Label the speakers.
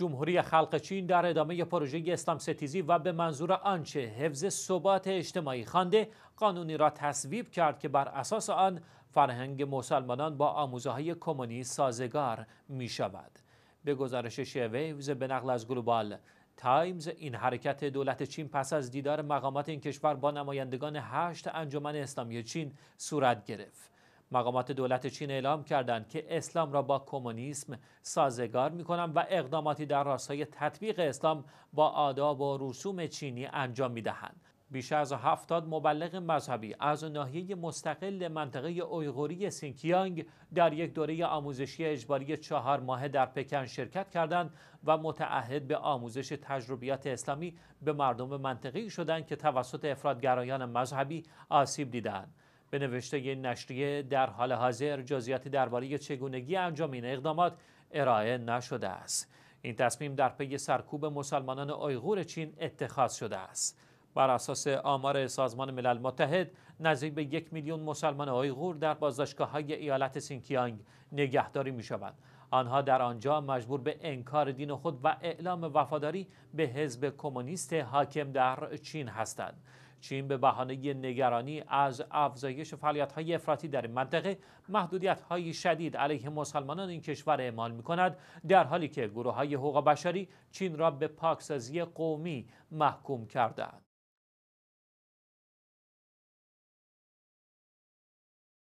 Speaker 1: جمهوری خلق چین در ادامه پروژه اسلام ستیزی و به منظور آنچه حفظ ثبات اجتماعی خوانده قانونی را تصویب کرد که بر اساس آن فرهنگ مسلمانان با آموزه های کمونی سازگار می شود. به گزارش شویوز به نقل از گلوبال تایمز این حرکت دولت چین پس از دیدار مقامات این کشور با نمایندگان هشت انجمن اسلامی چین صورت گرفت. مقامات دولت چین اعلام کردند که اسلام را با کمونیسم سازگار می کنند و اقداماتی در راستای تطبیق اسلام با آداب و رسوم چینی انجام دهند. بیش از هفتاد مبلغ مذهبی از ناحیه مستقل منطقه اویغوری سینکیانگ در یک دوره آموزشی اجباری چهار ماه در پکن شرکت کردند و متعهد به آموزش تجربیات اسلامی به مردم منطقی شدند که توسط افرادگرایان مذهبی آسیب دیدند. به نوشته نشریه در حال حاضر جزئیات درباره چگونگی انجام این اقدامات ارائه نشده است این تصمیم در پی سرکوب مسلمانان آیغور چین اتخاذ شده است بر اساس آمار سازمان ملل متحد نزدیک به یک میلیون مسلمان آیغور در بازداشتگاه های ایالت سینکیانگ نگهداری می آنها در آنجا مجبور به انکار دین خود و اعلام وفاداری به حزب کمونیست حاکم در چین هستند چین به بهانه نگرانی از افزایش های افراطی در این منطقه محدودیت‌های شدید علیه مسلمانان این کشور اعمال می‌کند در حالی که های حقوق بشری چین را به پاکسازی قومی محکوم کردند